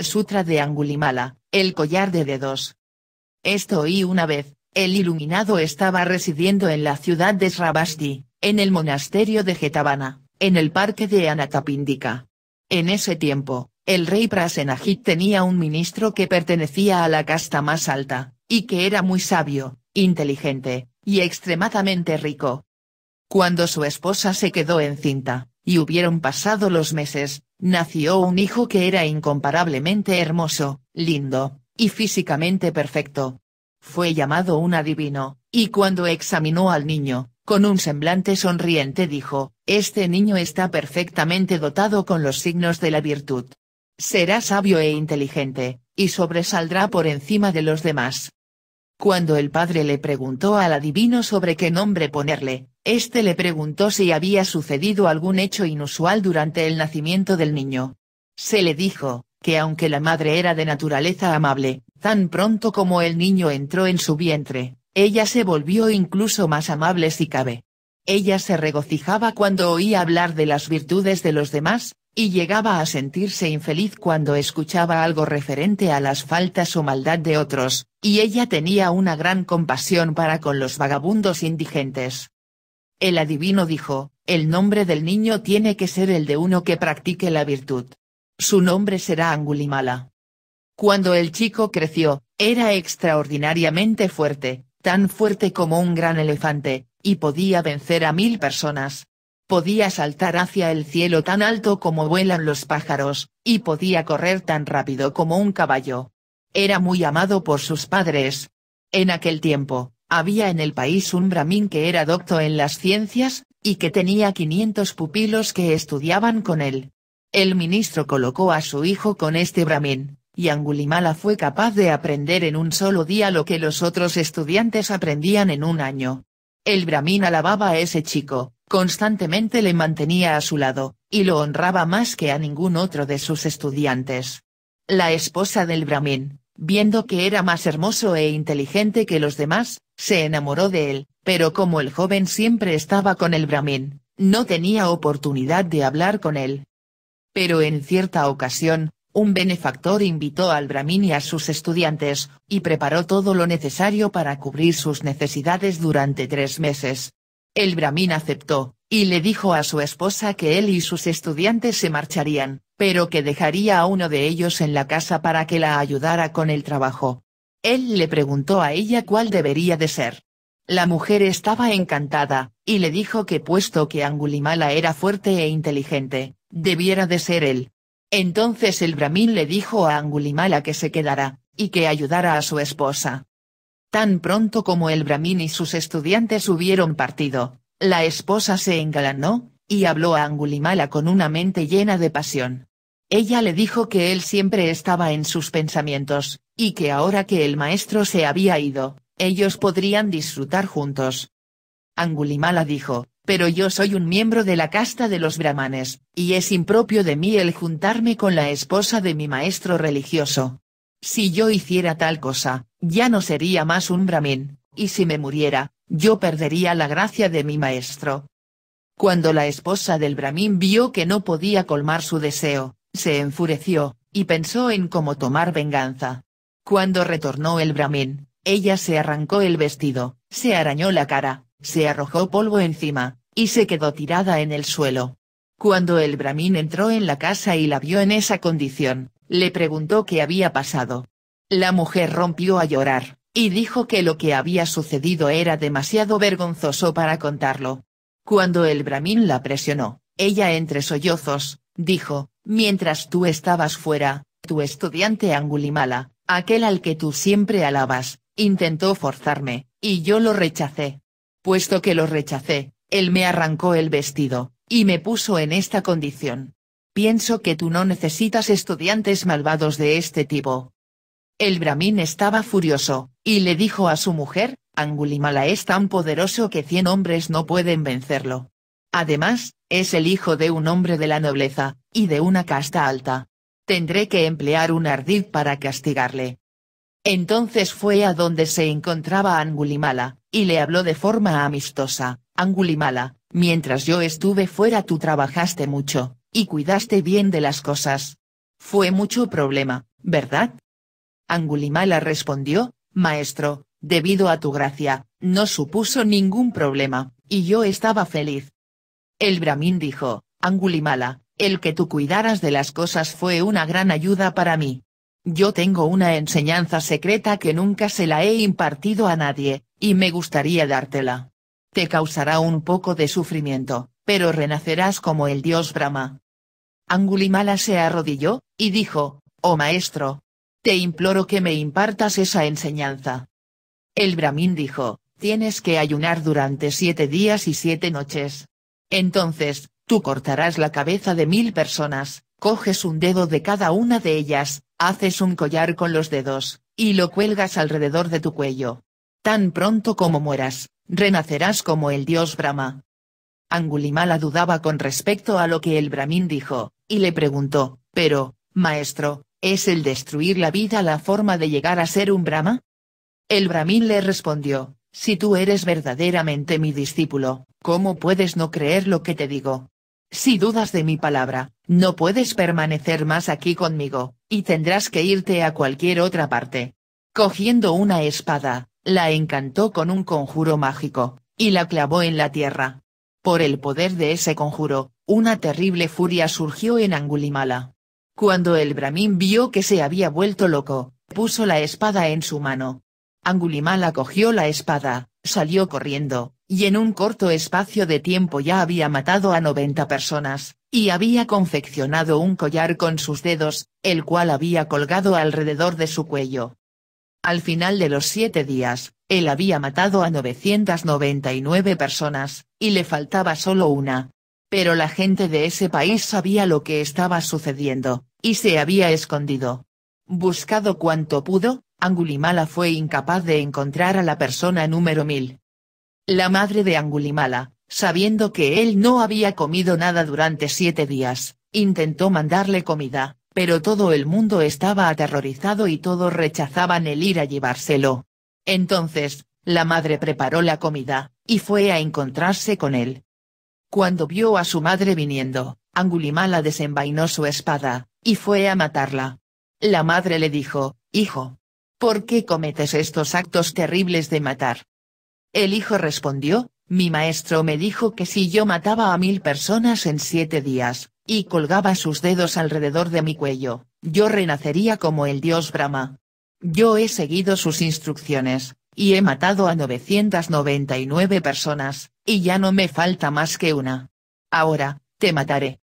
Sutra de Angulimala, el collar de dedos. Esto y una vez, el iluminado estaba residiendo en la ciudad de Sravasti, en el monasterio de Getavana, en el parque de Anatapindika. En ese tiempo, el rey Prasenajit tenía un ministro que pertenecía a la casta más alta, y que era muy sabio, inteligente, y extremadamente rico. Cuando su esposa se quedó encinta, y hubieron pasado los meses, Nació un hijo que era incomparablemente hermoso, lindo, y físicamente perfecto. Fue llamado un adivino, y cuando examinó al niño, con un semblante sonriente dijo, Este niño está perfectamente dotado con los signos de la virtud. Será sabio e inteligente, y sobresaldrá por encima de los demás. Cuando el padre le preguntó al adivino sobre qué nombre ponerle, este le preguntó si había sucedido algún hecho inusual durante el nacimiento del niño. Se le dijo, que aunque la madre era de naturaleza amable, tan pronto como el niño entró en su vientre, ella se volvió incluso más amable si cabe. Ella se regocijaba cuando oía hablar de las virtudes de los demás, y llegaba a sentirse infeliz cuando escuchaba algo referente a las faltas o maldad de otros, y ella tenía una gran compasión para con los vagabundos indigentes. El adivino dijo, el nombre del niño tiene que ser el de uno que practique la virtud. Su nombre será Angulimala. Cuando el chico creció, era extraordinariamente fuerte, tan fuerte como un gran elefante, y podía vencer a mil personas. Podía saltar hacia el cielo tan alto como vuelan los pájaros, y podía correr tan rápido como un caballo. Era muy amado por sus padres. En aquel tiempo, había en el país un brahmin que era docto en las ciencias, y que tenía 500 pupilos que estudiaban con él. El ministro colocó a su hijo con este brahmin, y Angulimala fue capaz de aprender en un solo día lo que los otros estudiantes aprendían en un año. El brahmin alababa a ese chico, constantemente le mantenía a su lado, y lo honraba más que a ningún otro de sus estudiantes. La esposa del brahmin, viendo que era más hermoso e inteligente que los demás, se enamoró de él, pero como el joven siempre estaba con el brahmin, no tenía oportunidad de hablar con él. Pero en cierta ocasión, un benefactor invitó al brahmin y a sus estudiantes, y preparó todo lo necesario para cubrir sus necesidades durante tres meses. El brahmin aceptó, y le dijo a su esposa que él y sus estudiantes se marcharían, pero que dejaría a uno de ellos en la casa para que la ayudara con el trabajo. Él le preguntó a ella cuál debería de ser. La mujer estaba encantada, y le dijo que puesto que Angulimala era fuerte e inteligente, debiera de ser él. Entonces el brahmin le dijo a Angulimala que se quedara, y que ayudara a su esposa. Tan pronto como el brahmin y sus estudiantes hubieron partido, la esposa se engalanó, y habló a Angulimala con una mente llena de pasión. Ella le dijo que él siempre estaba en sus pensamientos, y que ahora que el maestro se había ido, ellos podrían disfrutar juntos. Angulimala dijo, pero yo soy un miembro de la casta de los brahmanes, y es impropio de mí el juntarme con la esposa de mi maestro religioso. Si yo hiciera tal cosa, ya no sería más un brahmin, y si me muriera, yo perdería la gracia de mi maestro. Cuando la esposa del brahmin vio que no podía colmar su deseo, se enfureció, y pensó en cómo tomar venganza. Cuando retornó el brahmin, ella se arrancó el vestido, se arañó la cara, se arrojó polvo encima, y se quedó tirada en el suelo. Cuando el brahmin entró en la casa y la vio en esa condición, le preguntó qué había pasado. La mujer rompió a llorar, y dijo que lo que había sucedido era demasiado vergonzoso para contarlo. Cuando el brahmin la presionó, ella entre sollozos, dijo, Mientras tú estabas fuera, tu estudiante Angulimala, aquel al que tú siempre alabas, intentó forzarme, y yo lo rechacé. Puesto que lo rechacé, él me arrancó el vestido, y me puso en esta condición. Pienso que tú no necesitas estudiantes malvados de este tipo. El brahmin estaba furioso, y le dijo a su mujer, Angulimala es tan poderoso que cien hombres no pueden vencerlo. Además, es el hijo de un hombre de la nobleza, y de una casta alta. Tendré que emplear un ardid para castigarle. Entonces fue a donde se encontraba Angulimala, y le habló de forma amistosa, Angulimala, mientras yo estuve fuera tú trabajaste mucho, y cuidaste bien de las cosas. Fue mucho problema, ¿verdad? Angulimala respondió, Maestro, debido a tu gracia, no supuso ningún problema, y yo estaba feliz. El Brahmin dijo, Angulimala, el que tú cuidaras de las cosas fue una gran ayuda para mí. Yo tengo una enseñanza secreta que nunca se la he impartido a nadie, y me gustaría dártela. Te causará un poco de sufrimiento, pero renacerás como el dios Brahma. Angulimala se arrodilló, y dijo, Oh maestro. Te imploro que me impartas esa enseñanza. El Brahmin dijo, tienes que ayunar durante siete días y siete noches. Entonces, Tú cortarás la cabeza de mil personas, coges un dedo de cada una de ellas, haces un collar con los dedos, y lo cuelgas alrededor de tu cuello. Tan pronto como mueras, renacerás como el dios Brahma. Angulimala dudaba con respecto a lo que el Brahmin dijo, y le preguntó, pero, maestro, ¿es el destruir la vida la forma de llegar a ser un Brahma? El Brahmin le respondió, si tú eres verdaderamente mi discípulo, ¿cómo puedes no creer lo que te digo? Si dudas de mi palabra, no puedes permanecer más aquí conmigo, y tendrás que irte a cualquier otra parte. Cogiendo una espada, la encantó con un conjuro mágico, y la clavó en la tierra. Por el poder de ese conjuro, una terrible furia surgió en Angulimala. Cuando el brahmin vio que se había vuelto loco, puso la espada en su mano. Angulimala cogió la espada, salió corriendo, y en un corto espacio de tiempo ya había matado a 90 personas, y había confeccionado un collar con sus dedos, el cual había colgado alrededor de su cuello. Al final de los siete días, él había matado a 999 personas, y le faltaba solo una. Pero la gente de ese país sabía lo que estaba sucediendo, y se había escondido. Buscado cuanto pudo, Angulimala fue incapaz de encontrar a la persona número 1000. La madre de Angulimala, sabiendo que él no había comido nada durante siete días, intentó mandarle comida, pero todo el mundo estaba aterrorizado y todos rechazaban el ir a llevárselo. Entonces, la madre preparó la comida, y fue a encontrarse con él. Cuando vio a su madre viniendo, Angulimala desenvainó su espada, y fue a matarla. La madre le dijo, Hijo, ¿por qué cometes estos actos terribles de matar? El hijo respondió, mi maestro me dijo que si yo mataba a mil personas en siete días, y colgaba sus dedos alrededor de mi cuello, yo renacería como el dios Brahma. Yo he seguido sus instrucciones, y he matado a 999 personas, y ya no me falta más que una. Ahora, te mataré.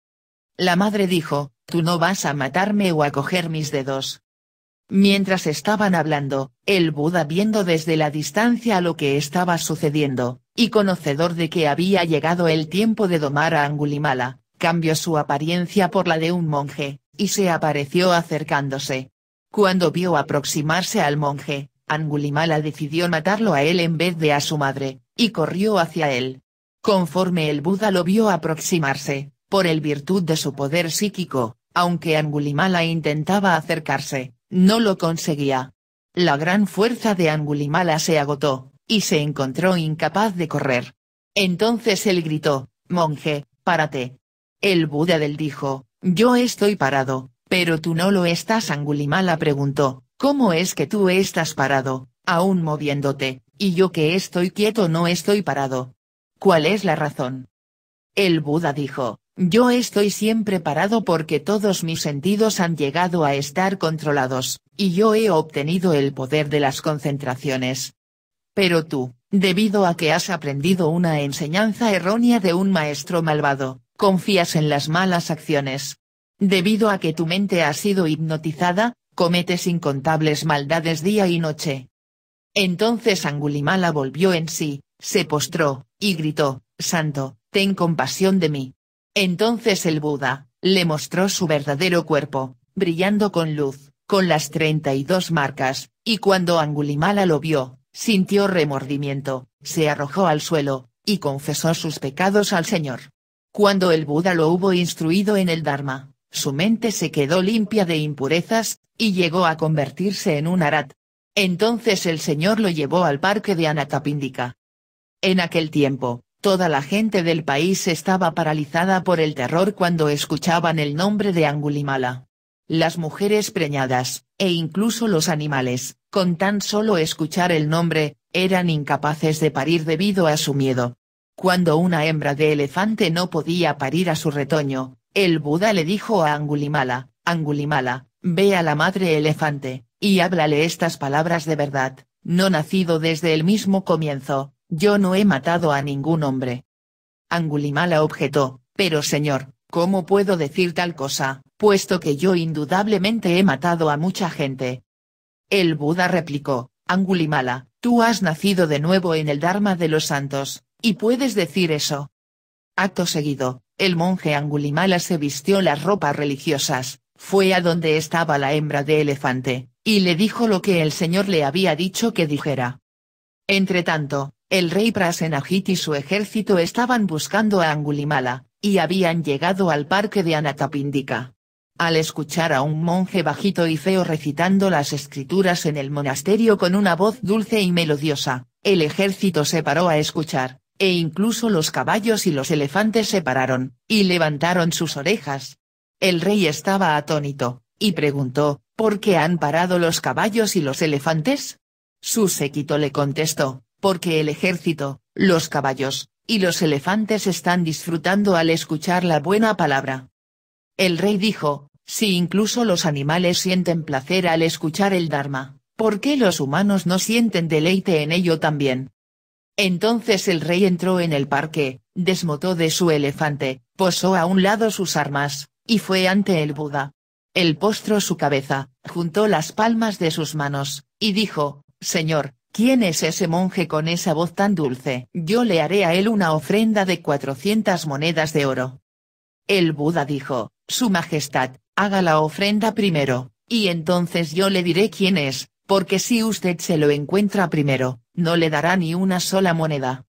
La madre dijo, tú no vas a matarme o a coger mis dedos, Mientras estaban hablando, el Buda viendo desde la distancia lo que estaba sucediendo, y conocedor de que había llegado el tiempo de domar a Angulimala, cambió su apariencia por la de un monje, y se apareció acercándose. Cuando vio aproximarse al monje, Angulimala decidió matarlo a él en vez de a su madre, y corrió hacia él. Conforme el Buda lo vio aproximarse, por el virtud de su poder psíquico, aunque Angulimala intentaba acercarse, no lo conseguía. La gran fuerza de Angulimala se agotó, y se encontró incapaz de correr. Entonces él gritó, Monje, párate. El Buda del dijo, Yo estoy parado, pero tú no lo estás. Angulimala preguntó, ¿cómo es que tú estás parado, aún moviéndote, y yo que estoy quieto no estoy parado? ¿Cuál es la razón? El Buda dijo, yo estoy siempre parado porque todos mis sentidos han llegado a estar controlados, y yo he obtenido el poder de las concentraciones. Pero tú, debido a que has aprendido una enseñanza errónea de un maestro malvado, confías en las malas acciones. Debido a que tu mente ha sido hipnotizada, cometes incontables maldades día y noche. Entonces Angulimala volvió en sí, se postró, y gritó, Santo, ten compasión de mí. Entonces el Buda, le mostró su verdadero cuerpo, brillando con luz, con las 32 marcas, y cuando Angulimala lo vio, sintió remordimiento, se arrojó al suelo, y confesó sus pecados al Señor. Cuando el Buda lo hubo instruido en el Dharma, su mente se quedó limpia de impurezas, y llegó a convertirse en un arat. Entonces el Señor lo llevó al parque de Anatapindika. En aquel tiempo, Toda la gente del país estaba paralizada por el terror cuando escuchaban el nombre de Angulimala. Las mujeres preñadas, e incluso los animales, con tan solo escuchar el nombre, eran incapaces de parir debido a su miedo. Cuando una hembra de elefante no podía parir a su retoño, el Buda le dijo a Angulimala, Angulimala, ve a la madre elefante, y háblale estas palabras de verdad, no nacido desde el mismo comienzo, yo no he matado a ningún hombre. Angulimala objetó, pero señor, ¿cómo puedo decir tal cosa, puesto que yo indudablemente he matado a mucha gente? El Buda replicó, Angulimala, tú has nacido de nuevo en el Dharma de los santos, y puedes decir eso. Acto seguido, el monje Angulimala se vistió las ropas religiosas, fue a donde estaba la hembra de elefante, y le dijo lo que el Señor le había dicho que dijera. Entretanto, el rey Prasenajit y su ejército estaban buscando a Angulimala, y habían llegado al parque de Anatapindika. Al escuchar a un monje bajito y feo recitando las escrituras en el monasterio con una voz dulce y melodiosa, el ejército se paró a escuchar, e incluso los caballos y los elefantes se pararon, y levantaron sus orejas. El rey estaba atónito, y preguntó, ¿por qué han parado los caballos y los elefantes? Su séquito le contestó, porque el ejército, los caballos, y los elefantes están disfrutando al escuchar la buena palabra. El rey dijo, si incluso los animales sienten placer al escuchar el Dharma, ¿por qué los humanos no sienten deleite en ello también? Entonces el rey entró en el parque, desmotó de su elefante, posó a un lado sus armas, y fue ante el Buda. Él postró su cabeza, juntó las palmas de sus manos, y dijo, Señor, ¿Quién es ese monje con esa voz tan dulce? Yo le haré a él una ofrenda de 400 monedas de oro. El Buda dijo, Su Majestad, haga la ofrenda primero, y entonces yo le diré quién es, porque si usted se lo encuentra primero, no le dará ni una sola moneda.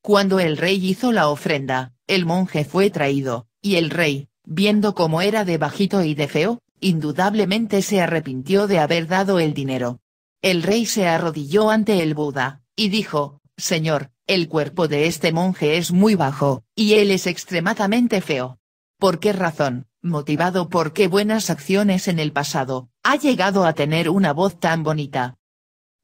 Cuando el rey hizo la ofrenda, el monje fue traído, y el rey, viendo cómo era de bajito y de feo, indudablemente se arrepintió de haber dado el dinero el rey se arrodilló ante el Buda, y dijo, Señor, el cuerpo de este monje es muy bajo, y él es extremadamente feo. ¿Por qué razón, motivado por qué buenas acciones en el pasado, ha llegado a tener una voz tan bonita?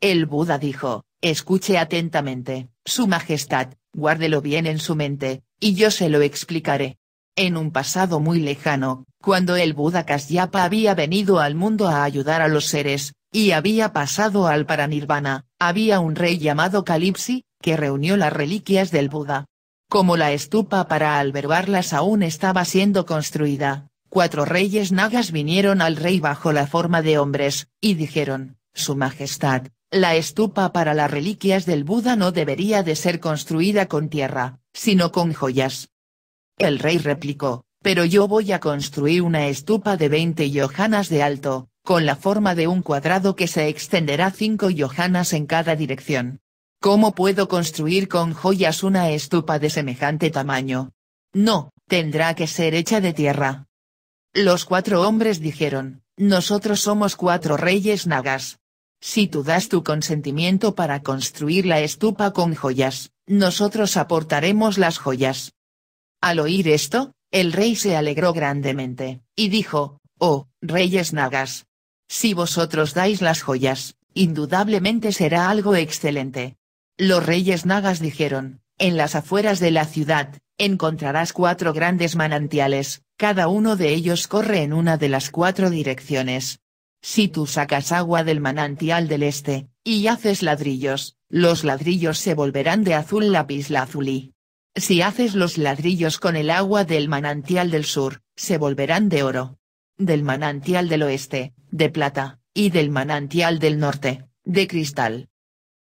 El Buda dijo, escuche atentamente, Su Majestad, guárdelo bien en su mente, y yo se lo explicaré. En un pasado muy lejano, cuando el Buda Kasyapa había venido al mundo a ayudar a los seres, y había pasado al Paranirvana, había un rey llamado Calipsi, que reunió las reliquias del Buda. Como la estupa para albergarlas aún estaba siendo construida, cuatro reyes nagas vinieron al rey bajo la forma de hombres, y dijeron, Su Majestad, la estupa para las reliquias del Buda no debería de ser construida con tierra, sino con joyas. El rey replicó, pero yo voy a construir una estupa de 20 yojanas de alto, con la forma de un cuadrado que se extenderá cinco yohanas en cada dirección. ¿Cómo puedo construir con joyas una estupa de semejante tamaño? No, tendrá que ser hecha de tierra. Los cuatro hombres dijeron, nosotros somos cuatro reyes nagas. Si tú das tu consentimiento para construir la estupa con joyas, nosotros aportaremos las joyas. Al oír esto, el rey se alegró grandemente, y dijo, Oh, reyes nagas, si vosotros dais las joyas, indudablemente será algo excelente. Los reyes nagas dijeron, en las afueras de la ciudad, encontrarás cuatro grandes manantiales, cada uno de ellos corre en una de las cuatro direcciones. Si tú sacas agua del manantial del este, y haces ladrillos, los ladrillos se volverán de azul lápiz lazuli. Si haces los ladrillos con el agua del manantial del sur, se volverán de oro del manantial del oeste, de plata, y del manantial del norte, de cristal.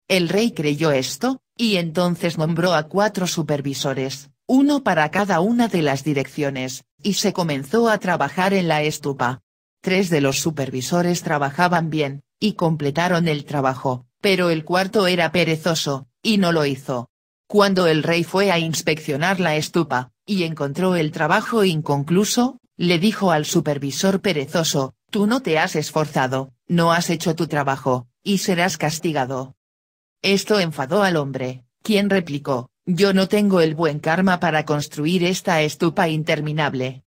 El rey creyó esto, y entonces nombró a cuatro supervisores, uno para cada una de las direcciones, y se comenzó a trabajar en la estupa. Tres de los supervisores trabajaban bien, y completaron el trabajo, pero el cuarto era perezoso, y no lo hizo. Cuando el rey fue a inspeccionar la estupa, y encontró el trabajo inconcluso, le dijo al supervisor perezoso, tú no te has esforzado, no has hecho tu trabajo, y serás castigado. Esto enfadó al hombre, quien replicó, yo no tengo el buen karma para construir esta estupa interminable.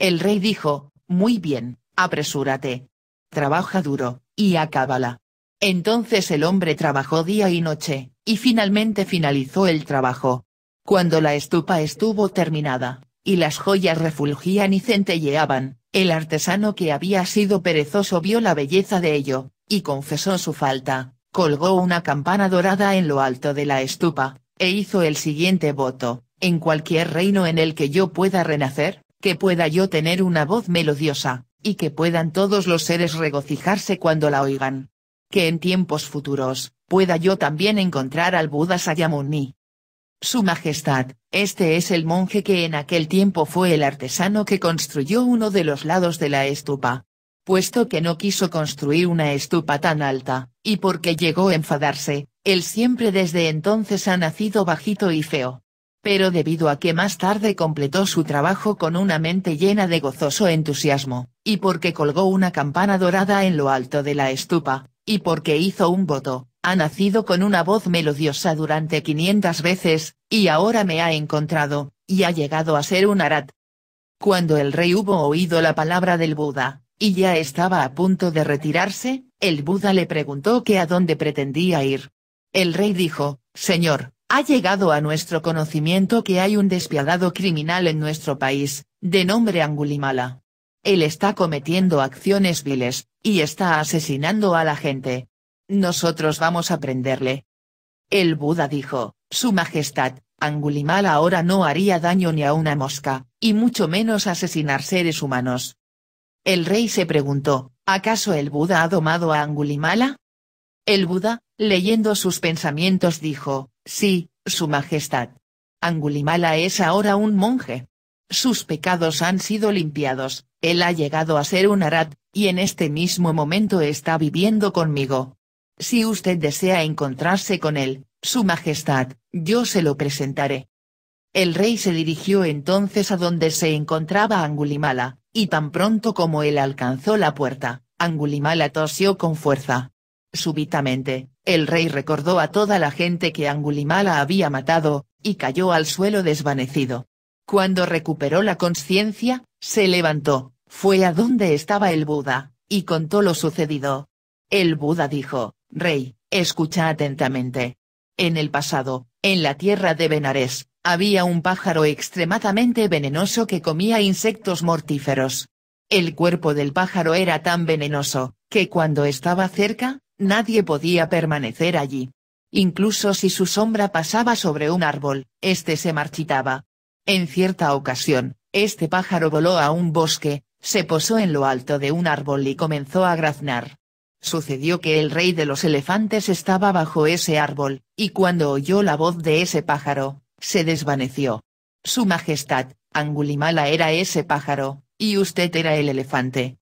El rey dijo, muy bien, apresúrate. Trabaja duro, y acábala. Entonces el hombre trabajó día y noche, y finalmente finalizó el trabajo. Cuando la estupa estuvo terminada, y las joyas refulgían y centelleaban, el artesano que había sido perezoso vio la belleza de ello, y confesó su falta, colgó una campana dorada en lo alto de la estupa, e hizo el siguiente voto, en cualquier reino en el que yo pueda renacer, que pueda yo tener una voz melodiosa, y que puedan todos los seres regocijarse cuando la oigan. Que en tiempos futuros, pueda yo también encontrar al Buda Sayamuni, su Majestad, este es el monje que en aquel tiempo fue el artesano que construyó uno de los lados de la estupa. Puesto que no quiso construir una estupa tan alta, y porque llegó a enfadarse, él siempre desde entonces ha nacido bajito y feo. Pero debido a que más tarde completó su trabajo con una mente llena de gozoso entusiasmo, y porque colgó una campana dorada en lo alto de la estupa, y porque hizo un voto, ha nacido con una voz melodiosa durante 500 veces, y ahora me ha encontrado, y ha llegado a ser un arat. Cuando el rey hubo oído la palabra del Buda, y ya estaba a punto de retirarse, el Buda le preguntó que a dónde pretendía ir. El rey dijo, Señor, ha llegado a nuestro conocimiento que hay un despiadado criminal en nuestro país, de nombre Angulimala. Él está cometiendo acciones viles, y está asesinando a la gente, nosotros vamos a prenderle. El Buda dijo, Su Majestad, Angulimala ahora no haría daño ni a una mosca, y mucho menos asesinar seres humanos. El rey se preguntó, ¿acaso el Buda ha domado a Angulimala? El Buda, leyendo sus pensamientos dijo, sí, Su Majestad. Angulimala es ahora un monje. Sus pecados han sido limpiados, él ha llegado a ser un arat, y en este mismo momento está viviendo conmigo. Si usted desea encontrarse con él, Su Majestad, yo se lo presentaré. El rey se dirigió entonces a donde se encontraba Angulimala, y tan pronto como él alcanzó la puerta, Angulimala tosió con fuerza. Súbitamente, el rey recordó a toda la gente que Angulimala había matado, y cayó al suelo desvanecido. Cuando recuperó la conciencia, se levantó, fue a donde estaba el Buda, y contó lo sucedido. El Buda dijo, Rey, escucha atentamente. En el pasado, en la tierra de Benares, había un pájaro extremadamente venenoso que comía insectos mortíferos. El cuerpo del pájaro era tan venenoso, que cuando estaba cerca, nadie podía permanecer allí. Incluso si su sombra pasaba sobre un árbol, éste se marchitaba. En cierta ocasión, este pájaro voló a un bosque, se posó en lo alto de un árbol y comenzó a graznar. Sucedió que el rey de los elefantes estaba bajo ese árbol, y cuando oyó la voz de ese pájaro, se desvaneció. Su Majestad, Angulimala era ese pájaro, y usted era el elefante.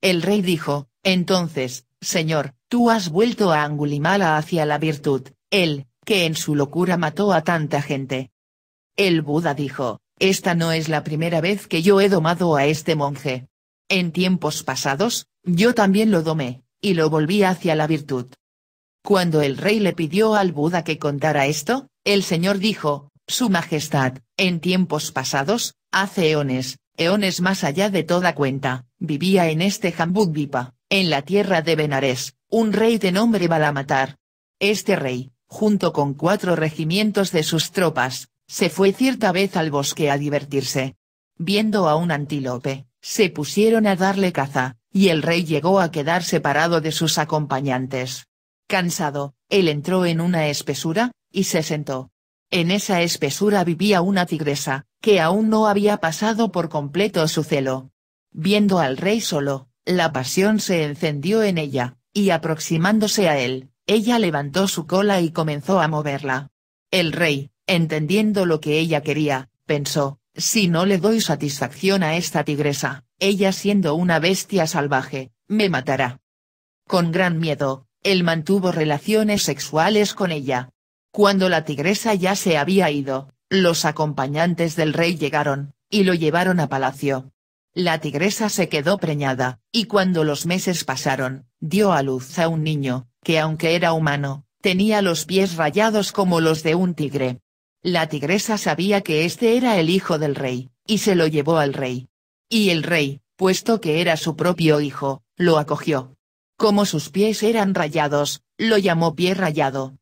El rey dijo, entonces, Señor, tú has vuelto a Angulimala hacia la virtud, él, que en su locura mató a tanta gente. El Buda dijo, esta no es la primera vez que yo he domado a este monje. En tiempos pasados, yo también lo domé y lo volvía hacia la virtud. Cuando el rey le pidió al Buda que contara esto, el Señor dijo, Su Majestad, en tiempos pasados, hace eones, eones más allá de toda cuenta, vivía en este Jambudvipa, en la tierra de Benares, un rey de nombre Balamatar. Este rey, junto con cuatro regimientos de sus tropas, se fue cierta vez al bosque a divertirse. Viendo a un antílope, se pusieron a darle caza, y el rey llegó a quedar separado de sus acompañantes. Cansado, él entró en una espesura, y se sentó. En esa espesura vivía una tigresa, que aún no había pasado por completo su celo. Viendo al rey solo, la pasión se encendió en ella, y aproximándose a él, ella levantó su cola y comenzó a moverla. El rey, entendiendo lo que ella quería, pensó, si no le doy satisfacción a esta tigresa, ella siendo una bestia salvaje, me matará. Con gran miedo, él mantuvo relaciones sexuales con ella. Cuando la tigresa ya se había ido, los acompañantes del rey llegaron, y lo llevaron a palacio. La tigresa se quedó preñada, y cuando los meses pasaron, dio a luz a un niño, que aunque era humano, tenía los pies rayados como los de un tigre. La tigresa sabía que este era el hijo del rey, y se lo llevó al rey y el rey, puesto que era su propio hijo, lo acogió. Como sus pies eran rayados, lo llamó pie rayado.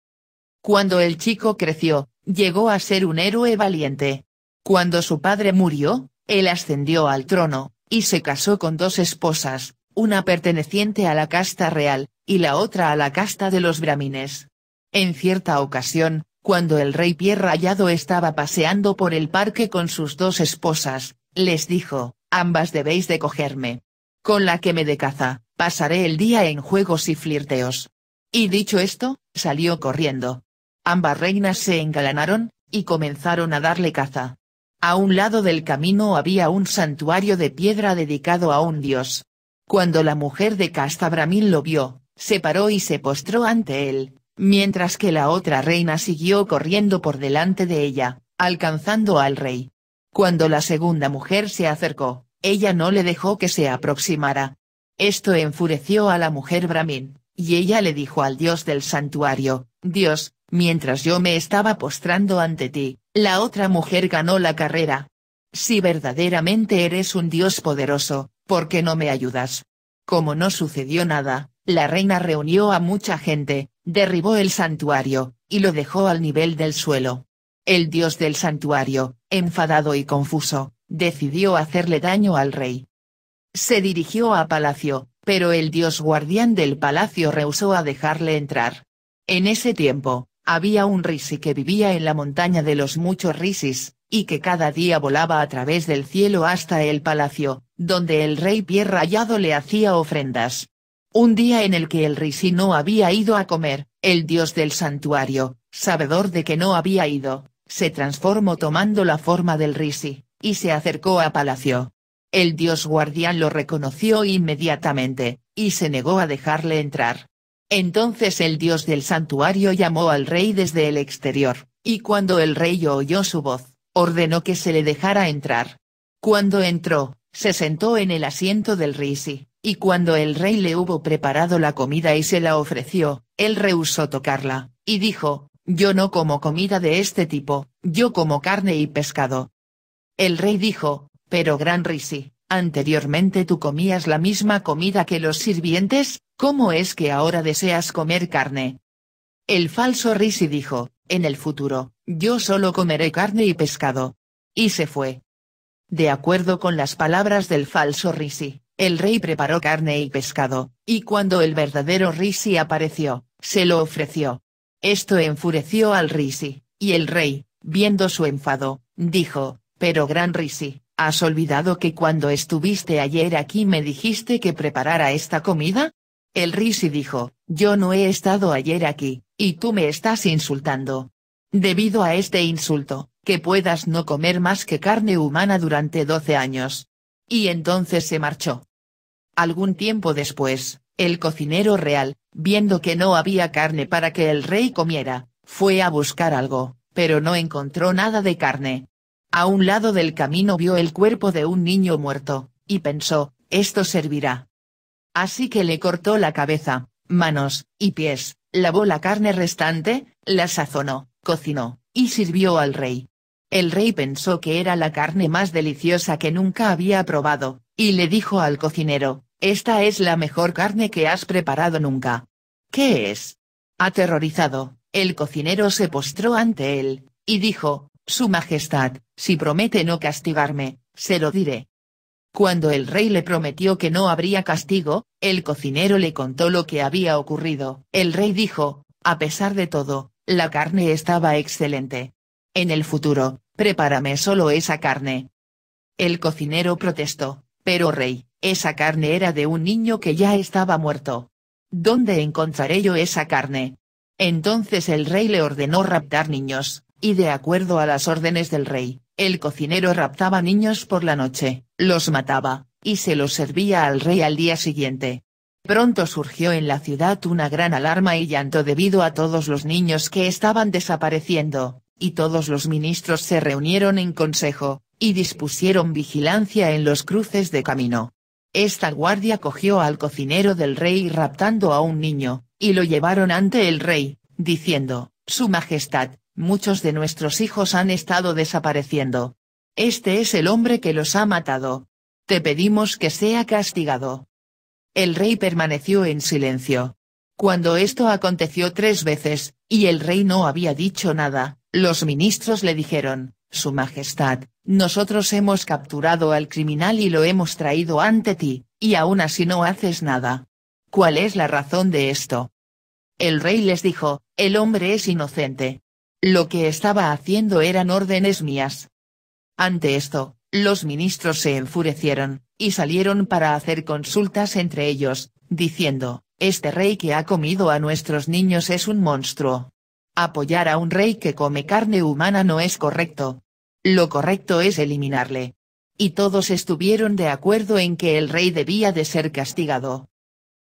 Cuando el chico creció, llegó a ser un héroe valiente. Cuando su padre murió, él ascendió al trono, y se casó con dos esposas, una perteneciente a la casta real, y la otra a la casta de los bramines. En cierta ocasión, cuando el rey pie Rayado estaba paseando por el parque con sus dos esposas, les dijo, ambas debéis de cogerme. Con la que me de caza, pasaré el día en juegos y flirteos. Y dicho esto, salió corriendo. Ambas reinas se engalanaron, y comenzaron a darle caza. A un lado del camino había un santuario de piedra dedicado a un dios. Cuando la mujer de Castabramín lo vio, se paró y se postró ante él, mientras que la otra reina siguió corriendo por delante de ella, alcanzando al rey. Cuando la segunda mujer se acercó, ella no le dejó que se aproximara. Esto enfureció a la mujer Brahmin, y ella le dijo al dios del santuario, Dios, mientras yo me estaba postrando ante ti, la otra mujer ganó la carrera. Si verdaderamente eres un dios poderoso, ¿por qué no me ayudas? Como no sucedió nada, la reina reunió a mucha gente, derribó el santuario, y lo dejó al nivel del suelo el dios del santuario, enfadado y confuso, decidió hacerle daño al rey. Se dirigió a palacio, pero el dios guardián del palacio rehusó a dejarle entrar. En ese tiempo, había un risi que vivía en la montaña de los muchos risis, y que cada día volaba a través del cielo hasta el palacio, donde el rey pie Rayado le hacía ofrendas. Un día en el que el risi no había ido a comer, el dios del santuario, sabedor de que no había ido, se transformó tomando la forma del Risi, y se acercó a Palacio. El dios guardián lo reconoció inmediatamente, y se negó a dejarle entrar. Entonces el dios del santuario llamó al rey desde el exterior, y cuando el rey oyó su voz, ordenó que se le dejara entrar. Cuando entró, se sentó en el asiento del Risi, y cuando el rey le hubo preparado la comida y se la ofreció, él rehusó tocarla, y dijo, yo no como comida de este tipo, yo como carne y pescado. El rey dijo, pero gran risi, anteriormente tú comías la misma comida que los sirvientes, ¿cómo es que ahora deseas comer carne? El falso risi dijo, en el futuro, yo solo comeré carne y pescado. Y se fue. De acuerdo con las palabras del falso risi, el rey preparó carne y pescado, y cuando el verdadero risi apareció, se lo ofreció. Esto enfureció al Risi, y el rey, viendo su enfado, dijo, pero gran Risi, ¿has olvidado que cuando estuviste ayer aquí me dijiste que preparara esta comida? El Risi dijo, yo no he estado ayer aquí, y tú me estás insultando. Debido a este insulto, que puedas no comer más que carne humana durante doce años. Y entonces se marchó. Algún tiempo después, el cocinero real, Viendo que no había carne para que el rey comiera, fue a buscar algo, pero no encontró nada de carne. A un lado del camino vio el cuerpo de un niño muerto, y pensó, esto servirá. Así que le cortó la cabeza, manos, y pies, lavó la carne restante, la sazonó, cocinó, y sirvió al rey. El rey pensó que era la carne más deliciosa que nunca había probado, y le dijo al cocinero, esta es la mejor carne que has preparado nunca. ¿Qué es? Aterrorizado, el cocinero se postró ante él, y dijo, Su Majestad, si promete no castigarme, se lo diré. Cuando el rey le prometió que no habría castigo, el cocinero le contó lo que había ocurrido. El rey dijo, a pesar de todo, la carne estaba excelente. En el futuro, prepárame solo esa carne. El cocinero protestó, pero rey, esa carne era de un niño que ya estaba muerto. ¿Dónde encontraré yo esa carne? Entonces el rey le ordenó raptar niños, y de acuerdo a las órdenes del rey, el cocinero raptaba niños por la noche, los mataba, y se los servía al rey al día siguiente. Pronto surgió en la ciudad una gran alarma y llanto debido a todos los niños que estaban desapareciendo, y todos los ministros se reunieron en consejo, y dispusieron vigilancia en los cruces de camino, esta guardia cogió al cocinero del rey raptando a un niño, y lo llevaron ante el rey, diciendo, Su Majestad, muchos de nuestros hijos han estado desapareciendo. Este es el hombre que los ha matado. Te pedimos que sea castigado. El rey permaneció en silencio. Cuando esto aconteció tres veces, y el rey no había dicho nada, los ministros le dijeron, su Majestad, nosotros hemos capturado al criminal y lo hemos traído ante ti, y aún así no haces nada. ¿Cuál es la razón de esto? El rey les dijo, el hombre es inocente. Lo que estaba haciendo eran órdenes mías. Ante esto, los ministros se enfurecieron, y salieron para hacer consultas entre ellos, diciendo, Este rey que ha comido a nuestros niños es un monstruo. Apoyar a un rey que come carne humana no es correcto. Lo correcto es eliminarle. Y todos estuvieron de acuerdo en que el rey debía de ser castigado.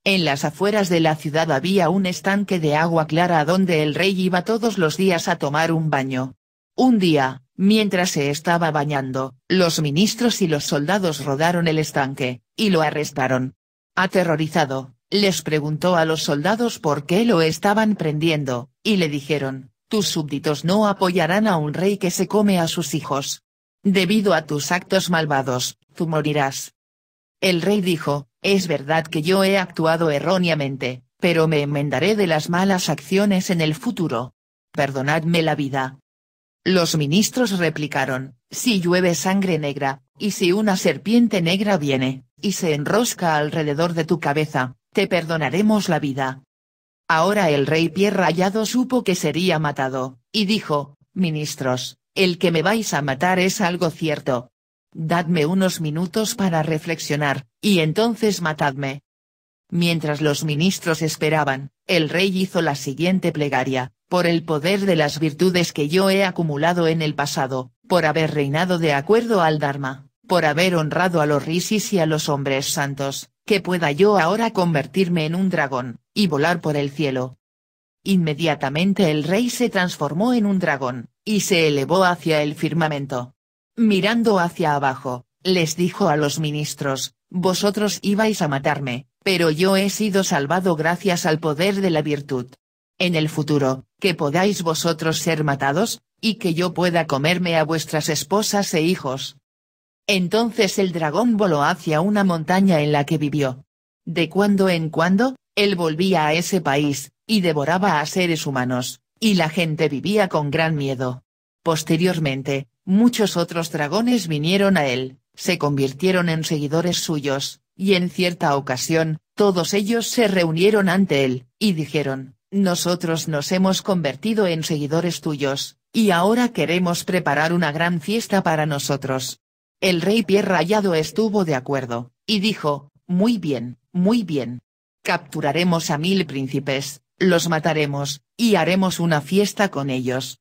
En las afueras de la ciudad había un estanque de agua clara a donde el rey iba todos los días a tomar un baño. Un día, mientras se estaba bañando, los ministros y los soldados rodaron el estanque, y lo arrestaron. Aterrorizado, les preguntó a los soldados por qué lo estaban prendiendo, y le dijeron, tus súbditos no apoyarán a un rey que se come a sus hijos. Debido a tus actos malvados, tú morirás. El rey dijo, es verdad que yo he actuado erróneamente, pero me enmendaré de las malas acciones en el futuro. Perdonadme la vida. Los ministros replicaron, si llueve sangre negra, y si una serpiente negra viene, y se enrosca alrededor de tu cabeza, perdonaremos la vida. Ahora el rey Pierre Rayado supo que sería matado, y dijo, ministros, el que me vais a matar es algo cierto. Dadme unos minutos para reflexionar, y entonces matadme. Mientras los ministros esperaban, el rey hizo la siguiente plegaria, por el poder de las virtudes que yo he acumulado en el pasado, por haber reinado de acuerdo al Dharma, por haber honrado a los risis y a los hombres santos, que pueda yo ahora convertirme en un dragón, y volar por el cielo. Inmediatamente el rey se transformó en un dragón, y se elevó hacia el firmamento. Mirando hacia abajo, les dijo a los ministros, vosotros ibais a matarme, pero yo he sido salvado gracias al poder de la virtud. En el futuro, que podáis vosotros ser matados, y que yo pueda comerme a vuestras esposas e hijos. Entonces el dragón voló hacia una montaña en la que vivió. De cuando en cuando, él volvía a ese país, y devoraba a seres humanos, y la gente vivía con gran miedo. Posteriormente, muchos otros dragones vinieron a él, se convirtieron en seguidores suyos, y en cierta ocasión, todos ellos se reunieron ante él, y dijeron, nosotros nos hemos convertido en seguidores tuyos, y ahora queremos preparar una gran fiesta para nosotros. El rey Pierre Rayado estuvo de acuerdo, y dijo, muy bien, muy bien. Capturaremos a mil príncipes, los mataremos, y haremos una fiesta con ellos.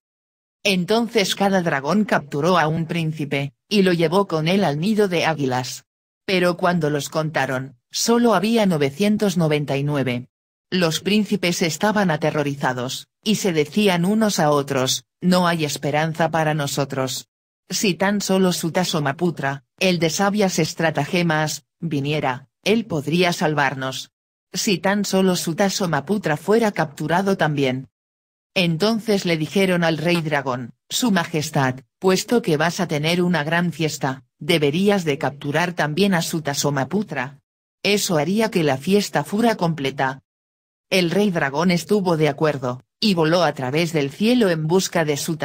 Entonces cada dragón capturó a un príncipe, y lo llevó con él al nido de águilas. Pero cuando los contaron, solo había 999. Los príncipes estaban aterrorizados, y se decían unos a otros, no hay esperanza para nosotros. Si tan solo su el de sabias estratagemas, viniera, él podría salvarnos. Si tan solo su fuera capturado también. Entonces le dijeron al rey dragón, Su Majestad, puesto que vas a tener una gran fiesta, deberías de capturar también a su Eso haría que la fiesta fuera completa. El rey dragón estuvo de acuerdo, y voló a través del cielo en busca de su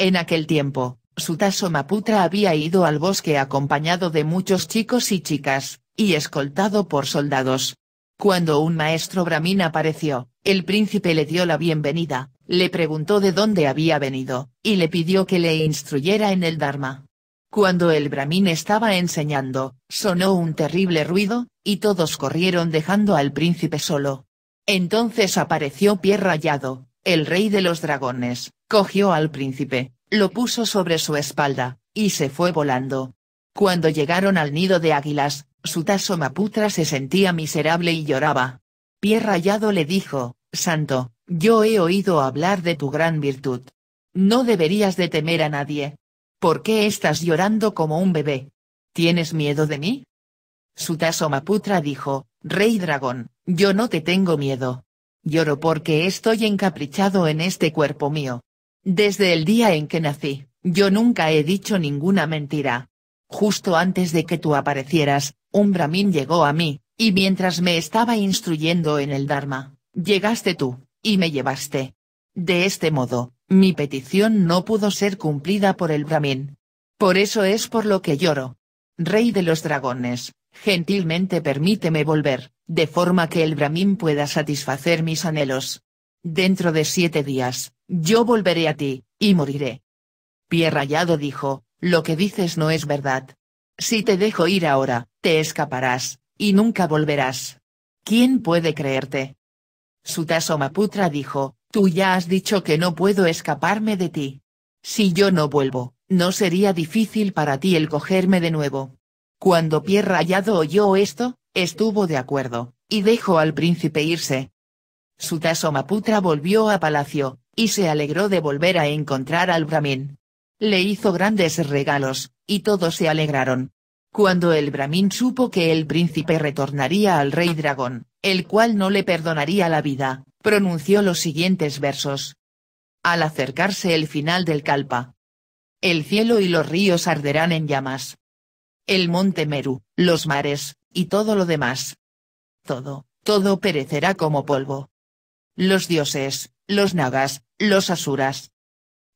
en aquel tiempo, Sutaso Maputra había ido al bosque acompañado de muchos chicos y chicas, y escoltado por soldados. Cuando un maestro brahmin apareció, el príncipe le dio la bienvenida, le preguntó de dónde había venido, y le pidió que le instruyera en el Dharma. Cuando el brahmin estaba enseñando, sonó un terrible ruido, y todos corrieron dejando al príncipe solo. Entonces apareció pie Rayado, el rey de los dragones, cogió al príncipe, lo puso sobre su espalda, y se fue volando. Cuando llegaron al nido de águilas, su maputra se sentía miserable y lloraba. Pie rayado le dijo, Santo, yo he oído hablar de tu gran virtud. No deberías de temer a nadie. ¿Por qué estás llorando como un bebé? ¿Tienes miedo de mí? Sutaso Maputra dijo, Rey Dragón, yo no te tengo miedo. Lloro porque estoy encaprichado en este cuerpo mío. Desde el día en que nací, yo nunca he dicho ninguna mentira. Justo antes de que tú aparecieras, un brahmin llegó a mí, y mientras me estaba instruyendo en el Dharma, llegaste tú, y me llevaste. De este modo, mi petición no pudo ser cumplida por el brahmin. Por eso es por lo que lloro. Rey de los dragones, gentilmente permíteme volver, de forma que el Brahmin pueda satisfacer mis anhelos. Dentro de siete días, yo volveré a ti, y moriré. Pie Rayado dijo, lo que dices no es verdad. Si te dejo ir ahora, te escaparás, y nunca volverás. ¿Quién puede creerte? Sutasomaputra dijo, tú ya has dicho que no puedo escaparme de ti. Si yo no vuelvo, no sería difícil para ti el cogerme de nuevo. Cuando Pierre Rayado oyó esto, estuvo de acuerdo, y dejó al príncipe irse. Sutaso Maputra volvió a palacio, y se alegró de volver a encontrar al brahmin. Le hizo grandes regalos, y todos se alegraron. Cuando el brahmin supo que el príncipe retornaría al rey dragón, el cual no le perdonaría la vida, pronunció los siguientes versos. Al acercarse el final del calpa. El cielo y los ríos arderán en llamas, el monte Meru, los mares, y todo lo demás. Todo, todo perecerá como polvo. Los dioses, los nagas, los asuras.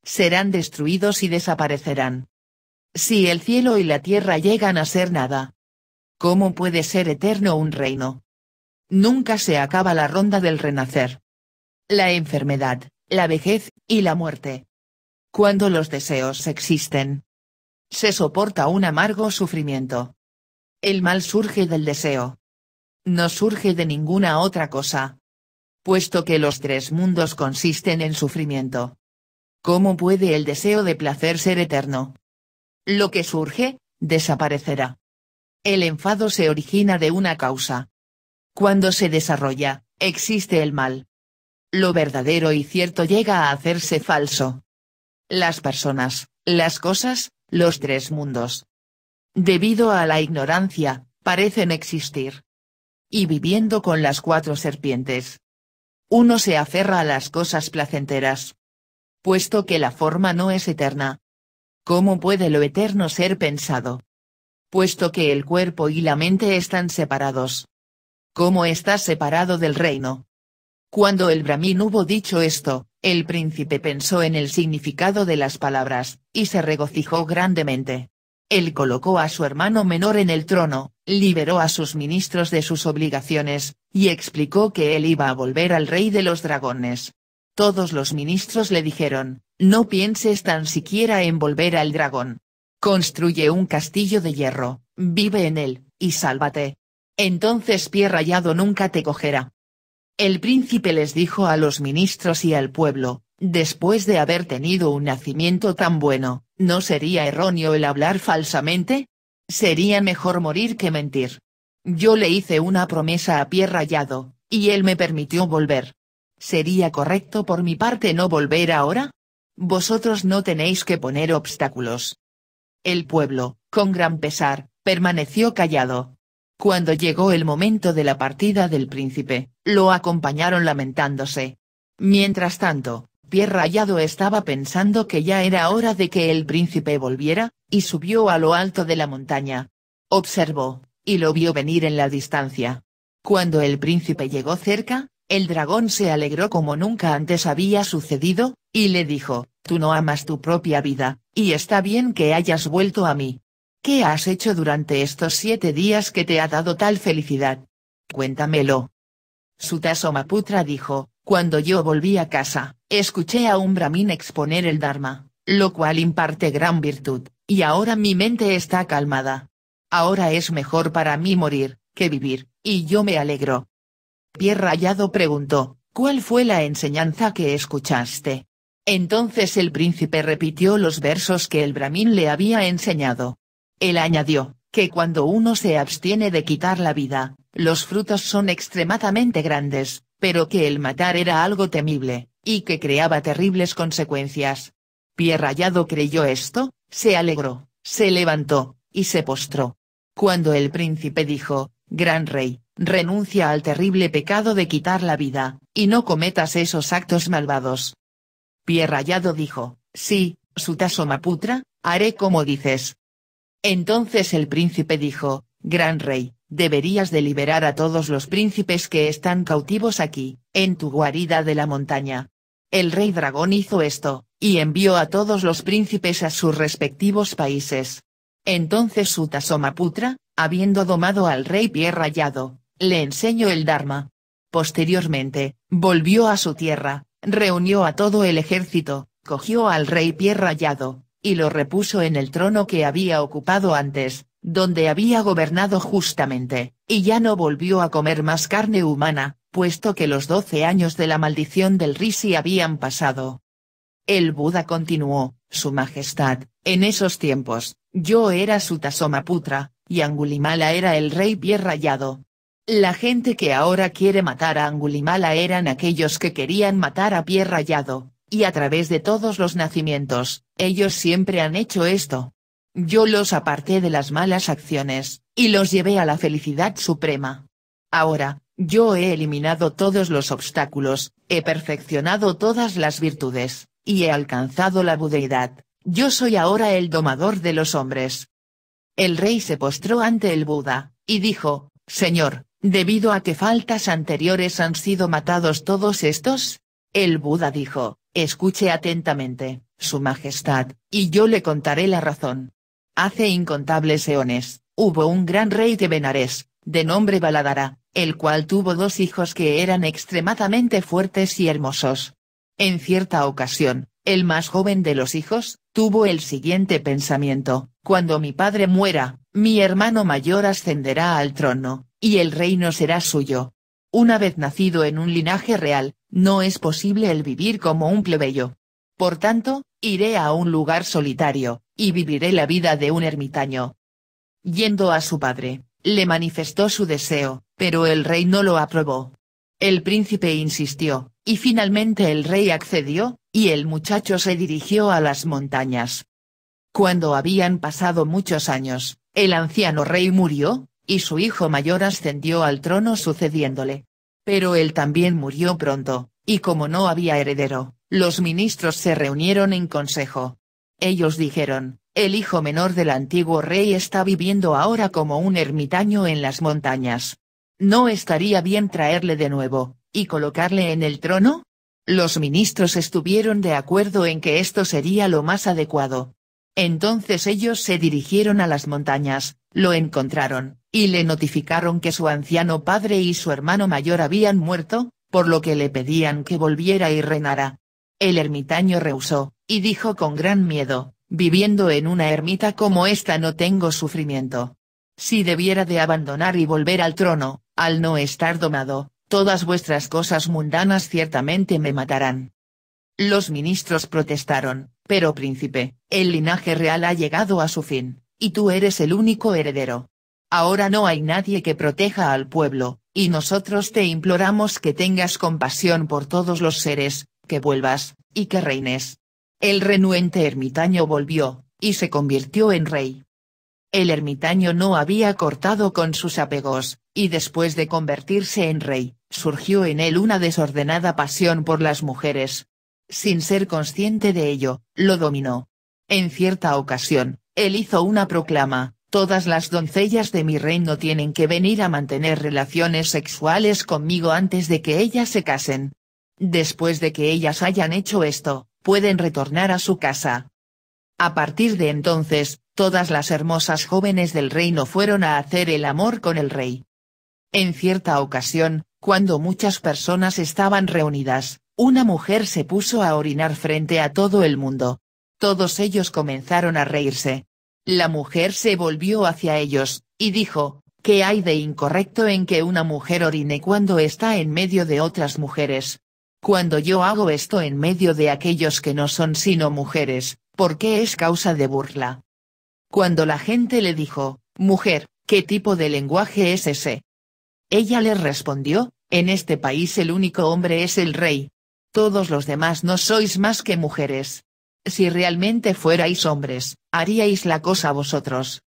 Serán destruidos y desaparecerán. Si el cielo y la tierra llegan a ser nada. ¿Cómo puede ser eterno un reino? Nunca se acaba la ronda del renacer. La enfermedad, la vejez, y la muerte. Cuando los deseos existen, se soporta un amargo sufrimiento. El mal surge del deseo. No surge de ninguna otra cosa. Puesto que los tres mundos consisten en sufrimiento. ¿Cómo puede el deseo de placer ser eterno? Lo que surge, desaparecerá. El enfado se origina de una causa. Cuando se desarrolla, existe el mal. Lo verdadero y cierto llega a hacerse falso. Las personas, las cosas, los tres mundos. Debido a la ignorancia, parecen existir. Y viviendo con las cuatro serpientes. Uno se aferra a las cosas placenteras. Puesto que la forma no es eterna. ¿Cómo puede lo eterno ser pensado? Puesto que el cuerpo y la mente están separados. ¿Cómo estás separado del reino? Cuando el brahmin hubo dicho esto, el príncipe pensó en el significado de las palabras, y se regocijó grandemente. Él colocó a su hermano menor en el trono, liberó a sus ministros de sus obligaciones, y explicó que él iba a volver al rey de los dragones. Todos los ministros le dijeron, no pienses tan siquiera en volver al dragón. Construye un castillo de hierro, vive en él, y sálvate. Entonces pie rayado nunca te cogerá. El príncipe les dijo a los ministros y al pueblo, después de haber tenido un nacimiento tan bueno, ¿no sería erróneo el hablar falsamente? Sería mejor morir que mentir. Yo le hice una promesa a pie rayado, y él me permitió volver. ¿Sería correcto por mi parte no volver ahora? Vosotros no tenéis que poner obstáculos. El pueblo, con gran pesar, permaneció callado, cuando llegó el momento de la partida del príncipe, lo acompañaron lamentándose. Mientras tanto, Pierre Rayado estaba pensando que ya era hora de que el príncipe volviera, y subió a lo alto de la montaña. Observó, y lo vio venir en la distancia. Cuando el príncipe llegó cerca, el dragón se alegró como nunca antes había sucedido, y le dijo, Tú no amas tu propia vida, y está bien que hayas vuelto a mí. ¿Qué has hecho durante estos siete días que te ha dado tal felicidad? Cuéntamelo. Sutasomaputra dijo, cuando yo volví a casa, escuché a un brahmin exponer el Dharma, lo cual imparte gran virtud, y ahora mi mente está calmada. Ahora es mejor para mí morir, que vivir, y yo me alegro. Pierre Rayado preguntó, ¿cuál fue la enseñanza que escuchaste? Entonces el príncipe repitió los versos que el brahmin le había enseñado. Él añadió, que cuando uno se abstiene de quitar la vida, los frutos son extremadamente grandes, pero que el matar era algo temible, y que creaba terribles consecuencias. Pierre Rayado creyó esto, se alegró, se levantó, y se postró. Cuando el príncipe dijo, Gran rey, renuncia al terrible pecado de quitar la vida, y no cometas esos actos malvados. Pierre Rayado dijo, sí, Sutaso Maputra, haré como dices, entonces el príncipe dijo, Gran rey, deberías de liberar a todos los príncipes que están cautivos aquí, en tu guarida de la montaña. El rey dragón hizo esto, y envió a todos los príncipes a sus respectivos países. Entonces Sutasomaputra, habiendo domado al rey pie rayado, le enseñó el Dharma. Posteriormente, volvió a su tierra, reunió a todo el ejército, cogió al rey pie rayado, y lo repuso en el trono que había ocupado antes, donde había gobernado justamente, y ya no volvió a comer más carne humana, puesto que los doce años de la maldición del Risi habían pasado. El Buda continuó, Su Majestad, en esos tiempos, yo era putra y Angulimala era el rey bien rayado. La gente que ahora quiere matar a Angulimala eran aquellos que querían matar a pie rayado, y a través de todos los nacimientos, ellos siempre han hecho esto. Yo los aparté de las malas acciones, y los llevé a la felicidad suprema. Ahora, yo he eliminado todos los obstáculos, he perfeccionado todas las virtudes, y he alcanzado la budeidad, yo soy ahora el domador de los hombres. El rey se postró ante el Buda, y dijo, Señor, debido a que faltas anteriores han sido matados todos estos? El Buda dijo, Escuche atentamente, Su Majestad, y yo le contaré la razón. Hace incontables eones, hubo un gran rey de Benares, de nombre Baladara, el cual tuvo dos hijos que eran extremadamente fuertes y hermosos. En cierta ocasión, el más joven de los hijos, tuvo el siguiente pensamiento, cuando mi padre muera, mi hermano mayor ascenderá al trono, y el reino será suyo. Una vez nacido en un linaje real, no es posible el vivir como un plebeyo. Por tanto, iré a un lugar solitario, y viviré la vida de un ermitaño. Yendo a su padre, le manifestó su deseo, pero el rey no lo aprobó. El príncipe insistió, y finalmente el rey accedió, y el muchacho se dirigió a las montañas. Cuando habían pasado muchos años, el anciano rey murió, y su hijo mayor ascendió al trono sucediéndole pero él también murió pronto, y como no había heredero, los ministros se reunieron en consejo. Ellos dijeron, el hijo menor del antiguo rey está viviendo ahora como un ermitaño en las montañas. ¿No estaría bien traerle de nuevo, y colocarle en el trono? Los ministros estuvieron de acuerdo en que esto sería lo más adecuado. Entonces ellos se dirigieron a las montañas, lo encontraron, y le notificaron que su anciano padre y su hermano mayor habían muerto, por lo que le pedían que volviera y reinara. El ermitaño rehusó, y dijo con gran miedo, viviendo en una ermita como esta no tengo sufrimiento. Si debiera de abandonar y volver al trono, al no estar domado, todas vuestras cosas mundanas ciertamente me matarán. Los ministros protestaron, pero príncipe, el linaje real ha llegado a su fin y tú eres el único heredero. Ahora no hay nadie que proteja al pueblo, y nosotros te imploramos que tengas compasión por todos los seres, que vuelvas, y que reines. El renuente ermitaño volvió, y se convirtió en rey. El ermitaño no había cortado con sus apegos, y después de convertirse en rey, surgió en él una desordenada pasión por las mujeres. Sin ser consciente de ello, lo dominó. En cierta ocasión, él hizo una proclama, Todas las doncellas de mi reino tienen que venir a mantener relaciones sexuales conmigo antes de que ellas se casen. Después de que ellas hayan hecho esto, pueden retornar a su casa. A partir de entonces, todas las hermosas jóvenes del reino fueron a hacer el amor con el rey. En cierta ocasión, cuando muchas personas estaban reunidas, una mujer se puso a orinar frente a todo el mundo, todos ellos comenzaron a reírse. La mujer se volvió hacia ellos, y dijo, ¿qué hay de incorrecto en que una mujer orine cuando está en medio de otras mujeres? Cuando yo hago esto en medio de aquellos que no son sino mujeres, ¿por qué es causa de burla? Cuando la gente le dijo, mujer, ¿qué tipo de lenguaje es ese? Ella les respondió, en este país el único hombre es el rey. Todos los demás no sois más que mujeres. Si realmente fuerais hombres, haríais la cosa vosotros.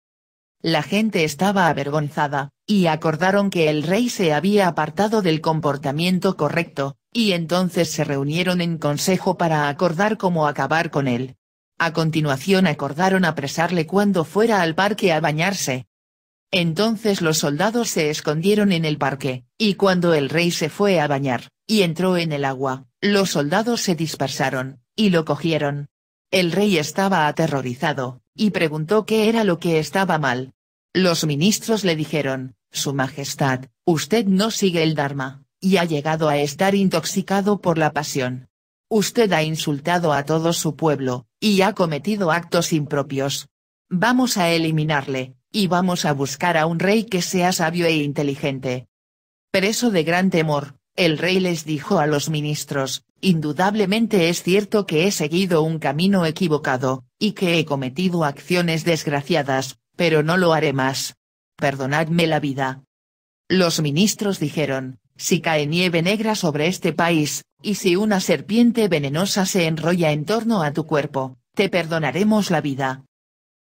La gente estaba avergonzada, y acordaron que el rey se había apartado del comportamiento correcto, y entonces se reunieron en consejo para acordar cómo acabar con él. A continuación acordaron apresarle cuando fuera al parque a bañarse. Entonces los soldados se escondieron en el parque, y cuando el rey se fue a bañar, y entró en el agua, los soldados se dispersaron, y lo cogieron. El rey estaba aterrorizado, y preguntó qué era lo que estaba mal. Los ministros le dijeron, Su Majestad, usted no sigue el Dharma, y ha llegado a estar intoxicado por la pasión. Usted ha insultado a todo su pueblo, y ha cometido actos impropios. Vamos a eliminarle, y vamos a buscar a un rey que sea sabio e inteligente. Preso de gran temor, el rey les dijo a los ministros, Indudablemente es cierto que he seguido un camino equivocado, y que he cometido acciones desgraciadas, pero no lo haré más. Perdonadme la vida. Los ministros dijeron, si cae nieve negra sobre este país, y si una serpiente venenosa se enrolla en torno a tu cuerpo, te perdonaremos la vida.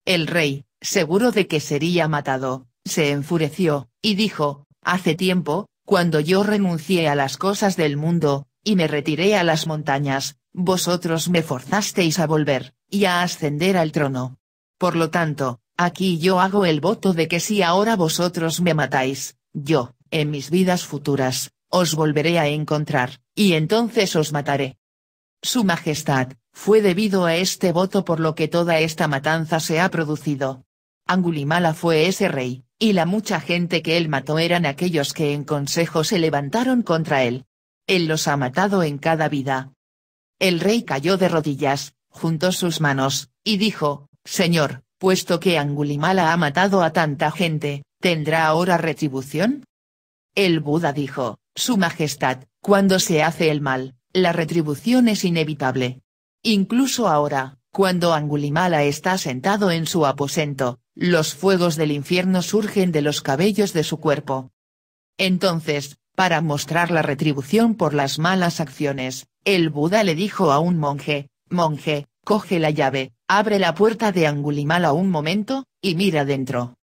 El rey, seguro de que sería matado, se enfureció, y dijo, hace tiempo, cuando yo renuncié a las cosas del mundo, y me retiré a las montañas, vosotros me forzasteis a volver, y a ascender al trono. Por lo tanto, aquí yo hago el voto de que si ahora vosotros me matáis, yo, en mis vidas futuras, os volveré a encontrar, y entonces os mataré. Su Majestad, fue debido a este voto por lo que toda esta matanza se ha producido. Angulimala fue ese rey, y la mucha gente que él mató eran aquellos que en consejo se levantaron contra él. Él los ha matado en cada vida. El rey cayó de rodillas, juntó sus manos, y dijo, Señor, puesto que Angulimala ha matado a tanta gente, ¿tendrá ahora retribución? El Buda dijo, Su Majestad, cuando se hace el mal, la retribución es inevitable. Incluso ahora, cuando Angulimala está sentado en su aposento, los fuegos del infierno surgen de los cabellos de su cuerpo. Entonces, para mostrar la retribución por las malas acciones, el Buda le dijo a un monje, Monje, coge la llave, abre la puerta de Angulimala un momento, y mira dentro.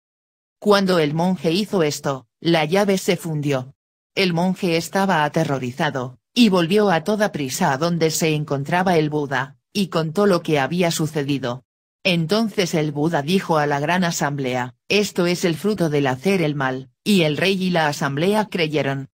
Cuando el monje hizo esto, la llave se fundió. El monje estaba aterrorizado, y volvió a toda prisa a donde se encontraba el Buda, y contó lo que había sucedido. Entonces el Buda dijo a la gran asamblea, esto es el fruto del hacer el mal, y el rey y la asamblea creyeron.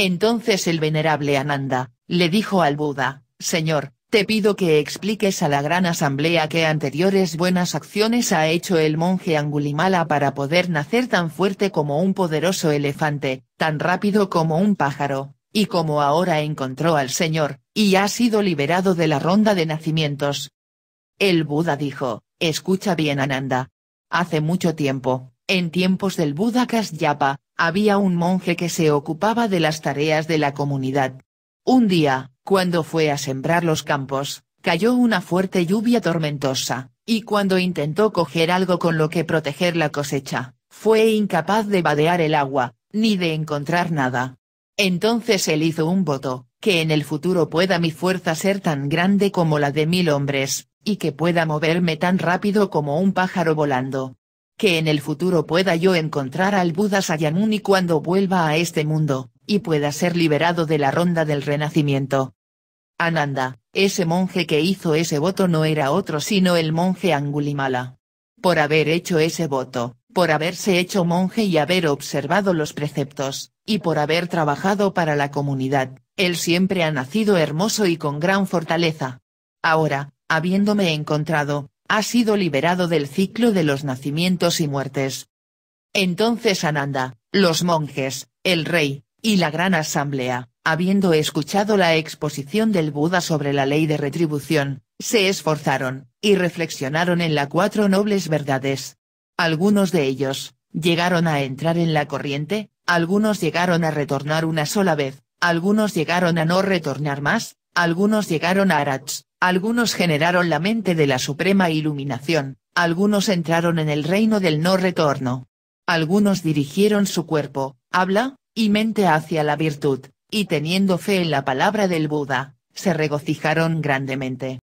Entonces el venerable Ananda, le dijo al Buda, Señor, te pido que expliques a la gran asamblea qué anteriores buenas acciones ha hecho el monje Angulimala para poder nacer tan fuerte como un poderoso elefante, tan rápido como un pájaro, y como ahora encontró al Señor, y ha sido liberado de la ronda de nacimientos. El Buda dijo, escucha bien Ananda. Hace mucho tiempo, en tiempos del Buda Kasyapa, había un monje que se ocupaba de las tareas de la comunidad. Un día, cuando fue a sembrar los campos, cayó una fuerte lluvia tormentosa, y cuando intentó coger algo con lo que proteger la cosecha, fue incapaz de vadear el agua, ni de encontrar nada. Entonces él hizo un voto, que en el futuro pueda mi fuerza ser tan grande como la de mil hombres, y que pueda moverme tan rápido como un pájaro volando que en el futuro pueda yo encontrar al Buda Sayamuni cuando vuelva a este mundo, y pueda ser liberado de la ronda del renacimiento. Ananda, ese monje que hizo ese voto no era otro sino el monje Angulimala. Por haber hecho ese voto, por haberse hecho monje y haber observado los preceptos, y por haber trabajado para la comunidad, él siempre ha nacido hermoso y con gran fortaleza. Ahora, habiéndome encontrado, ha sido liberado del ciclo de los nacimientos y muertes. Entonces Ananda, los monjes, el rey, y la gran asamblea, habiendo escuchado la exposición del Buda sobre la ley de retribución, se esforzaron, y reflexionaron en las cuatro nobles verdades. Algunos de ellos, llegaron a entrar en la corriente, algunos llegaron a retornar una sola vez, algunos llegaron a no retornar más, algunos llegaron a Arats, algunos generaron la mente de la suprema iluminación, algunos entraron en el reino del no retorno. Algunos dirigieron su cuerpo, habla, y mente hacia la virtud, y teniendo fe en la palabra del Buda, se regocijaron grandemente.